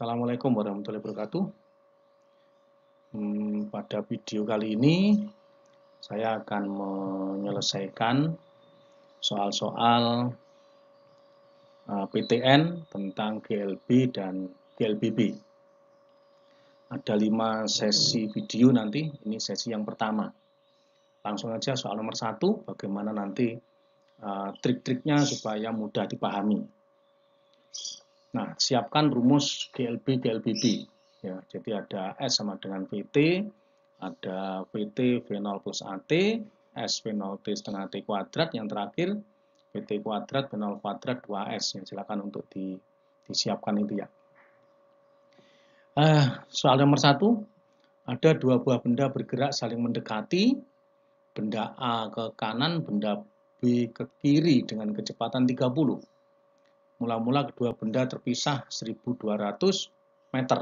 Assalamualaikum warahmatullahi wabarakatuh. Hmm, pada video kali ini saya akan menyelesaikan soal-soal eh, PTN tentang GLB dan GLBB. Ada lima sesi video nanti. Ini sesi yang pertama. Langsung aja soal nomor satu, bagaimana nanti eh, trik-triknya supaya mudah dipahami. Nah, siapkan rumus GLB GLBB. Ya, jadi ada S sama dengan VT, ada VT V0 plus AT, S V0 T setengah T kuadrat, yang terakhir VT kuadrat V0 kuadrat 2S. Ya, silakan untuk di, disiapkan itu ya. Eh, soal nomor satu, ada dua buah benda bergerak saling mendekati, benda A ke kanan, benda B ke kiri dengan kecepatan 30. Mula-mula kedua benda terpisah 1200 meter.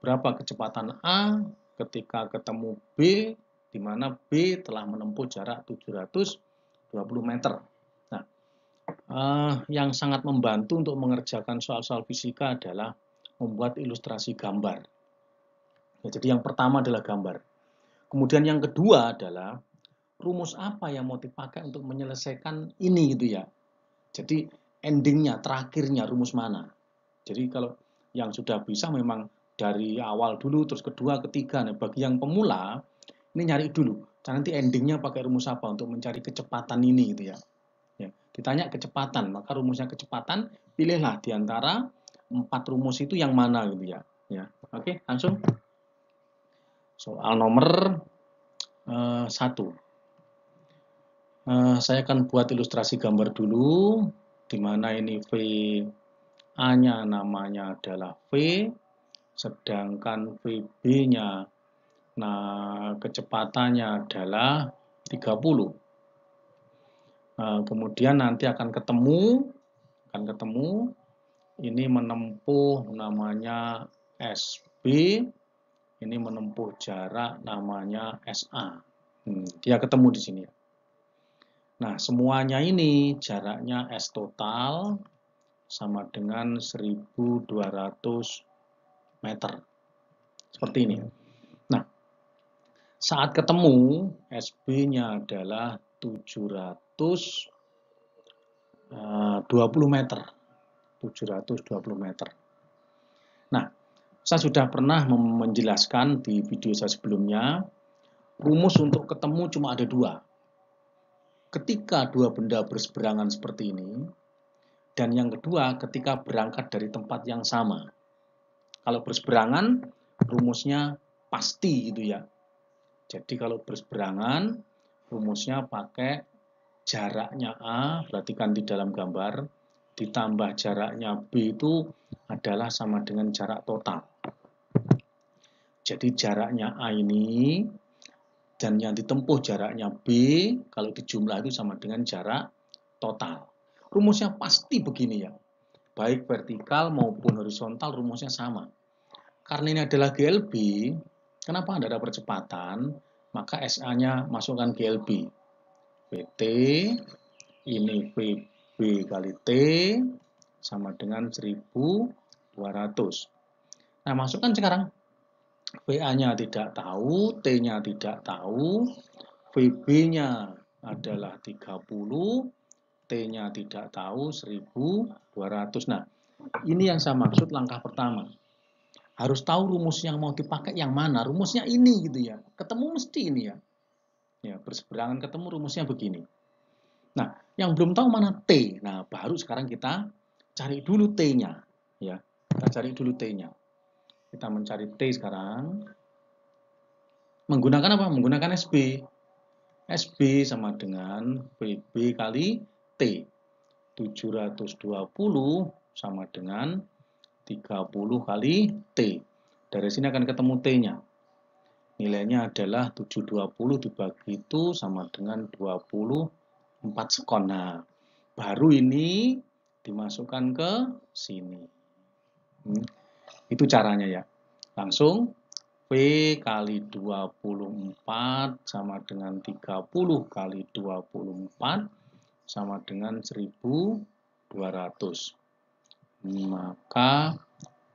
Berapa kecepatan A ketika ketemu B, di mana B telah menempuh jarak 720 meter. Nah, eh, yang sangat membantu untuk mengerjakan soal-soal fisika adalah membuat ilustrasi gambar. Ya, jadi yang pertama adalah gambar. Kemudian yang kedua adalah rumus apa yang mau dipakai untuk menyelesaikan ini gitu ya. Jadi endingnya, terakhirnya rumus mana. Jadi kalau yang sudah bisa memang dari awal dulu, terus kedua, ketiga. Nah, bagi yang pemula, ini nyari dulu. Nanti endingnya pakai rumus apa untuk mencari kecepatan ini gitu ya. ya. Ditanya kecepatan, maka rumusnya kecepatan, pilihlah di antara empat rumus itu yang mana gitu ya. ya. Oke, langsung. Soal nomor uh, satu. Uh, saya akan buat ilustrasi gambar dulu di mana ini V A-nya namanya adalah V, sedangkan VB-nya nah kecepatannya adalah 30. Nah, kemudian nanti akan ketemu, akan ketemu, ini menempuh namanya SB, ini menempuh jarak namanya SA. Hmm, dia ketemu di sini ya. Nah, semuanya ini jaraknya S total sama dengan 1200 meter. Seperti ini. Nah, saat ketemu, SB-nya adalah 720 eh, meter. 720 meter. Nah, saya sudah pernah menjelaskan di video saya sebelumnya, rumus untuk ketemu cuma ada dua, ketika dua benda berseberangan seperti ini, dan yang kedua ketika berangkat dari tempat yang sama. Kalau berseberangan, rumusnya pasti gitu ya. Jadi kalau berseberangan, rumusnya pakai jaraknya A, berarti kan di dalam gambar, ditambah jaraknya B itu adalah sama dengan jarak total. Jadi jaraknya A ini dan yang ditempuh jaraknya B, kalau dijumlah itu sama dengan jarak total. Rumusnya pasti begini ya. Baik vertikal maupun horizontal rumusnya sama. Karena ini adalah GLB, kenapa Anda ada percepatan? Maka SA-nya masukkan GLB. PT, ini VB kali T, sama dengan 1200. Nah, masukkan sekarang WA-nya tidak tahu, T-nya tidak tahu, VB-nya adalah 30, T-nya tidak tahu 1200. Nah, ini yang saya maksud langkah pertama. Harus tahu rumus yang mau dipakai yang mana. Rumusnya ini gitu ya. Ketemu mesti ini ya. Ya, berseberangan ketemu rumusnya begini. Nah, yang belum tahu mana T. Nah, baru sekarang kita cari dulu T-nya ya. Kita cari dulu T-nya. Kita mencari T sekarang. Menggunakan apa? Menggunakan SB. SB sama dengan PB kali T. 720 sama dengan 30 kali T. Dari sini akan ketemu T-nya. Nilainya adalah 720 dibagi itu sama dengan 24 sekon. Nah, baru ini dimasukkan ke sini. Hmm. Itu caranya ya. Langsung P kali 24 sama dengan 30 kali 24 sama dengan 1200. Maka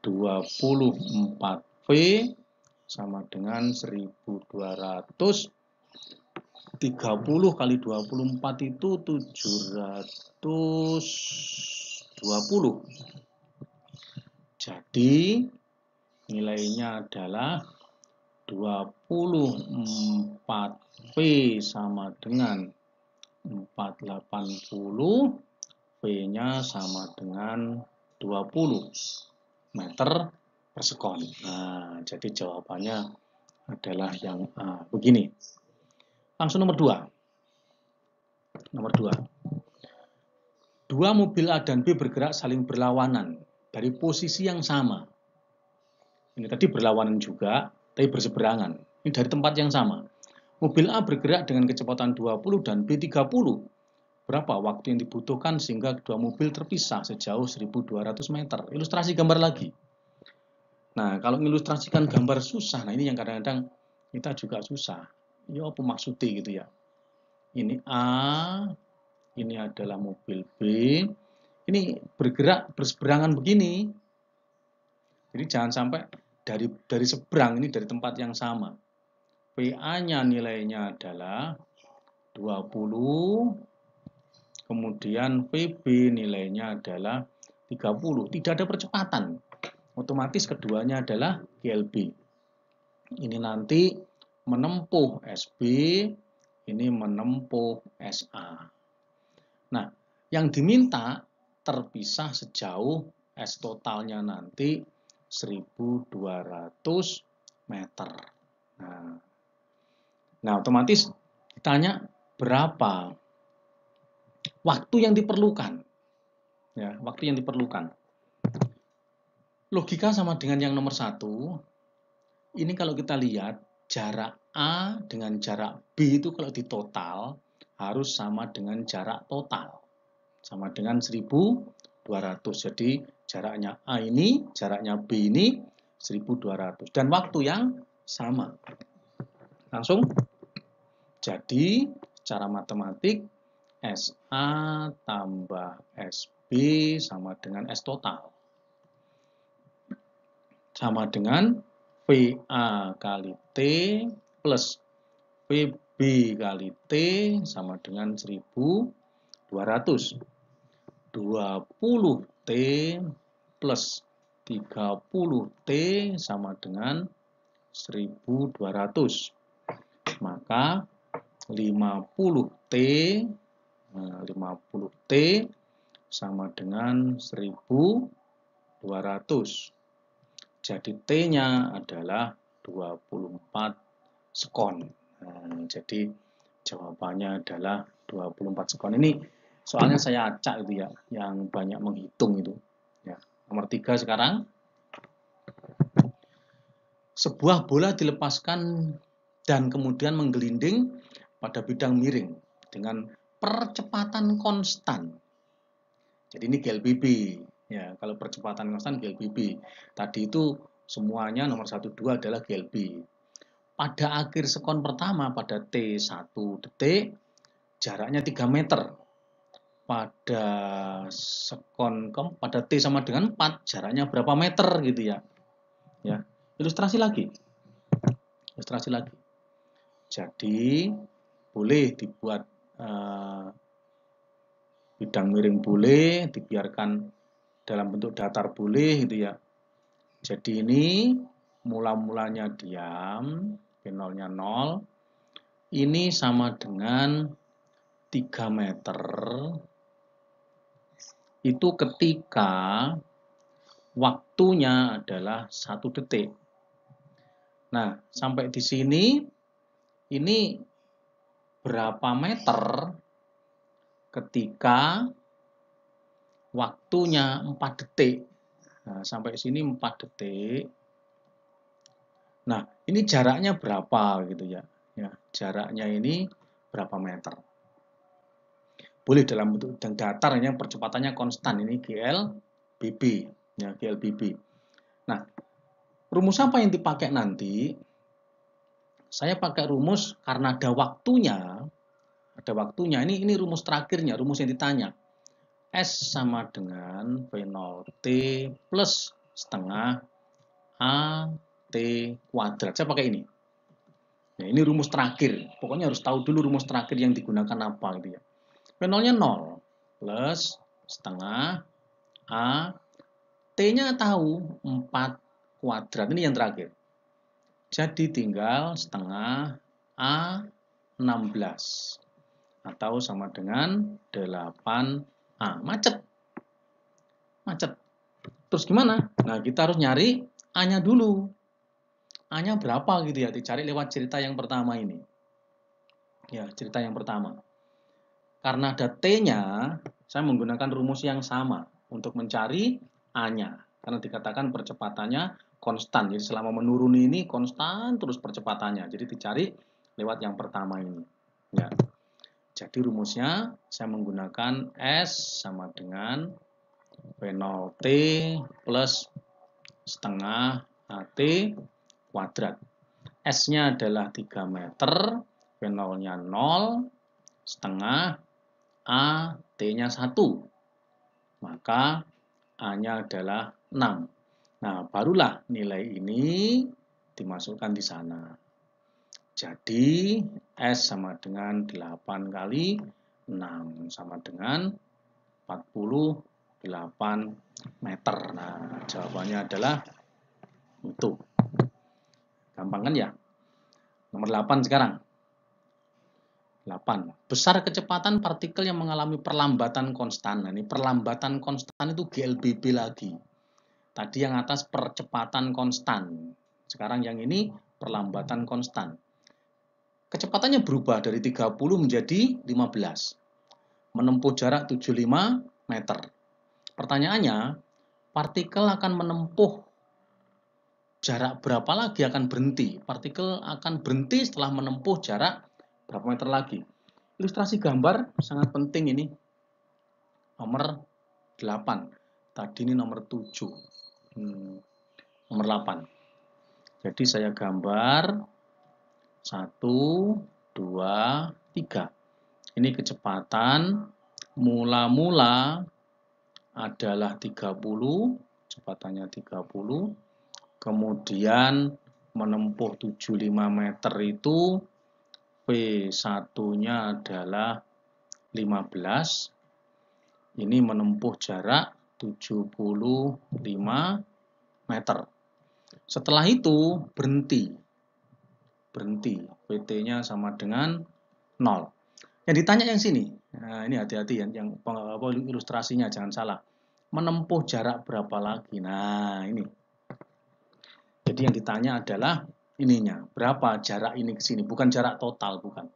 24 P sama dengan 1200 30 kali 24 itu 720 jadi nilainya adalah 24P sama dengan 480 P-nya sama dengan 20 meter sekon. Nah, jadi jawabannya adalah yang Begini. Langsung nomor 2. Nomor 2. Dua mobil A dan B bergerak saling berlawanan dari posisi yang sama. Ini tadi berlawanan juga, tapi berseberangan. Ini dari tempat yang sama. Mobil A bergerak dengan kecepatan 20 dan B 30. Berapa waktu yang dibutuhkan sehingga kedua mobil terpisah sejauh 1200 meter. Ilustrasi gambar lagi. Nah, kalau mengilustrasikan gambar susah, nah ini yang kadang-kadang kita juga susah. Ya, apa maksudnya gitu ya. Ini A, ini adalah mobil B, ini bergerak berseberangan begini. Jadi jangan sampai dari dari seberang ini dari tempat yang sama. PA-nya nilainya adalah 20 kemudian VB nilainya adalah 30. Tidak ada percepatan. Otomatis keduanya adalah GLB. Ini nanti menempuh SB, ini menempuh SA. Nah, yang diminta terpisah sejauh S totalnya nanti 1200 meter. Nah, nah otomatis ditanya berapa waktu yang diperlukan. Ya, waktu yang diperlukan. Logika sama dengan yang nomor satu. Ini kalau kita lihat jarak A dengan jarak B itu kalau di total harus sama dengan jarak total sama dengan 1200. Jadi jaraknya A ini, jaraknya B ini 1200 dan waktu yang sama. Langsung jadi secara matematik SA tambah SB sama dengan S total. Sama dengan VA kali T plus VB kali T sama dengan 1200. 20T plus 30T sama dengan 1200. Maka 50T 50T eh, sama dengan 1200. Jadi T-nya adalah 24 sekon. Nah, jadi jawabannya adalah 24 sekon. Ini soalnya saya acak itu ya yang banyak menghitung itu ya nomor tiga sekarang sebuah bola dilepaskan dan kemudian menggelinding pada bidang miring dengan percepatan konstan jadi ini GLBB ya kalau percepatan konstan GLBB tadi itu semuanya nomor satu dua adalah GLB pada akhir sekon pertama pada T1 detik jaraknya 3 meter pada sekon ke, pada T sama dengan 4 jaraknya berapa meter gitu ya. Ya. Ilustrasi lagi. Ilustrasi lagi. Jadi boleh dibuat eh, bidang miring boleh, dibiarkan dalam bentuk datar boleh gitu ya. Jadi ini mula-mulanya diam, v nolnya nol, Ini sama dengan 3 meter itu ketika waktunya adalah satu detik. Nah, sampai di sini ini berapa meter ketika waktunya 4 detik. Nah, sampai sini 4 detik. Nah, ini jaraknya berapa gitu ya. ya jaraknya ini berapa meter boleh dalam bentuk dan datar yang percepatannya konstan ini GLBB ya GLBB. Nah, rumus apa yang dipakai nanti? Saya pakai rumus karena ada waktunya. Ada waktunya. Ini ini rumus terakhirnya, rumus yang ditanya. S sama dengan V0 T plus setengah A T kuadrat. Saya pakai ini. Nah, ini rumus terakhir. Pokoknya harus tahu dulu rumus terakhir yang digunakan apa gitu ya. V0-nya 0 plus setengah A T-nya tahu 4 kuadrat ini yang terakhir jadi tinggal setengah A 16 atau sama dengan 8A macet macet terus gimana? nah kita harus nyari A-nya dulu A-nya berapa gitu ya dicari lewat cerita yang pertama ini ya cerita yang pertama karena ada T-nya, saya menggunakan rumus yang sama untuk mencari A-nya. Karena dikatakan percepatannya konstan. Jadi selama menurun ini konstan terus percepatannya. Jadi dicari lewat yang pertama ini. Ya. Jadi rumusnya saya menggunakan S sama dengan V0T plus setengah AT kuadrat. S-nya adalah 3 meter, V0-nya 0, setengah A, T-nya 1. Maka A-nya adalah 6. Nah, barulah nilai ini dimasukkan di sana. Jadi, S sama dengan 8 kali 6 sama dengan 48 meter. Nah, jawabannya adalah itu. Gampang kan ya? Nomor 8 sekarang. 8. Besar kecepatan partikel yang mengalami perlambatan konstan. Nah, ini perlambatan konstan itu GLBB lagi. Tadi yang atas percepatan konstan. Sekarang yang ini perlambatan konstan. Kecepatannya berubah dari 30 menjadi 15. Menempuh jarak 75 meter. Pertanyaannya, partikel akan menempuh jarak berapa lagi akan berhenti? Partikel akan berhenti setelah menempuh jarak berapa meter lagi. Ilustrasi gambar sangat penting ini. Nomor 8. Tadi ini nomor 7. Hmm, nomor 8. Jadi saya gambar 1, 2, 3. Ini kecepatan mula-mula adalah 30, Kecepatannya 30, kemudian menempuh 75 meter itu P1-nya adalah 15. Ini menempuh jarak 75 meter. Setelah itu berhenti. Berhenti. PT-nya sama dengan 0. Yang ditanya yang sini. Nah, ini hati-hati ya. yang ilustrasinya jangan salah. Menempuh jarak berapa lagi? Nah, ini. Jadi yang ditanya adalah ininya, berapa jarak ini ke sini, bukan jarak total, bukan.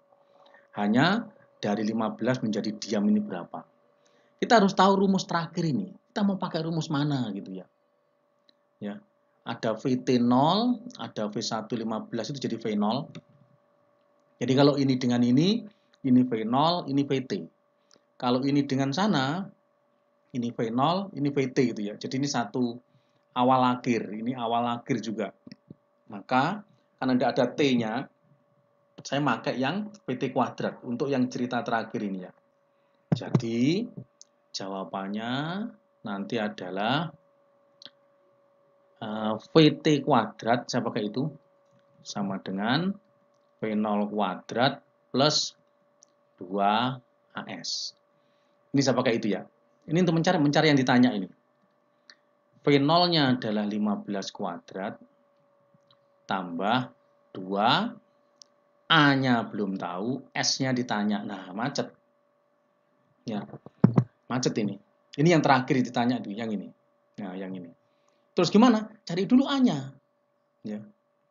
Hanya dari 15 menjadi diam ini berapa. Kita harus tahu rumus terakhir ini. Kita mau pakai rumus mana gitu ya. Ya. Ada VT0, ada v 15 itu jadi V0. Jadi kalau ini dengan ini, ini V0, ini VT. Kalau ini dengan sana, ini V0, ini VT gitu ya. Jadi ini satu awal akhir, ini awal akhir juga. Maka karena tidak ada T-nya, saya pakai yang PT kuadrat untuk yang cerita terakhir ini ya. Jadi, jawabannya nanti adalah uh, eh, VT kuadrat, saya pakai itu, sama dengan V0 kuadrat plus 2AS. Ini saya pakai itu ya. Ini untuk mencari mencari yang ditanya ini. V0-nya adalah 15 kuadrat tambah 2. A-nya belum tahu, S-nya ditanya. Nah, macet. Ya, macet ini. Ini yang terakhir ditanya, yang ini. Nah, yang ini. Terus gimana? Cari dulu A-nya. Ya.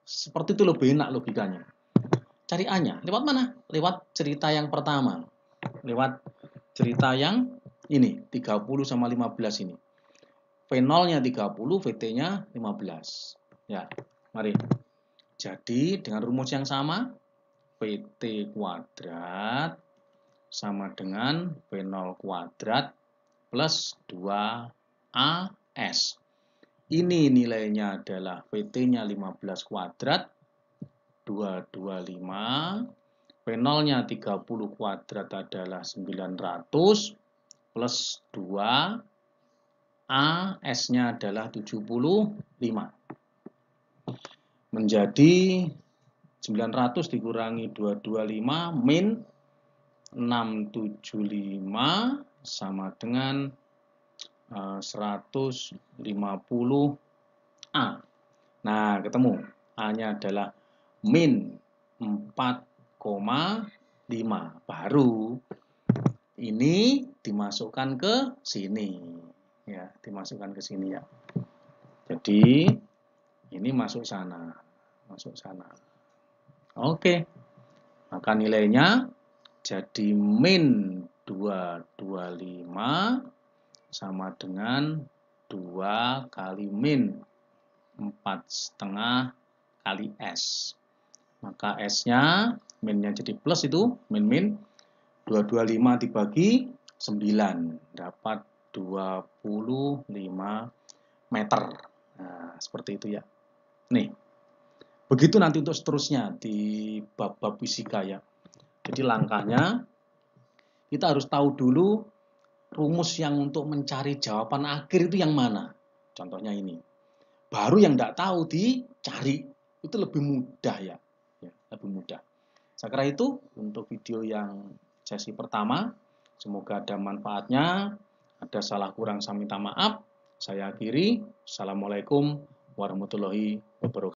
Seperti itu lebih enak logikanya. Cari A-nya. Lewat mana? Lewat cerita yang pertama. Lewat cerita yang ini, 30 sama 15 ini. V0-nya 30, VT-nya 15. Ya, mari. Jadi dengan rumus yang sama, PT kuadrat sama dengan p 0 kuadrat plus 2AS. Ini nilainya adalah PT-nya 15 kuadrat, 225, p 0 nya 30 kuadrat adalah 900 plus 2 AS-nya adalah 75 menjadi 900 dikurangi 225 min 675 sama dengan 150A. Eh, nah, ketemu. A-nya adalah min 4,5. Baru ini dimasukkan ke sini. Ya, dimasukkan ke sini ya. Jadi, ini hmm. masuk sana. Masuk sana. Oke. Maka nilainya jadi min 225 sama dengan 2 kali min 4,5 kali S. Maka S-nya, minnya jadi plus itu, min-min. 225 dibagi 9, dapat 25 meter. Nah, seperti itu ya. Nih, begitu nanti untuk seterusnya di bab-bab fisika ya. Jadi langkahnya kita harus tahu dulu rumus yang untuk mencari jawaban akhir itu yang mana. Contohnya ini. Baru yang tidak tahu dicari itu lebih mudah ya. ya lebih mudah. Saya kira itu untuk video yang sesi pertama. Semoga ada manfaatnya. Ada salah kurang saya minta maaf. Saya akhiri. Assalamualaikum Wabarakatuh.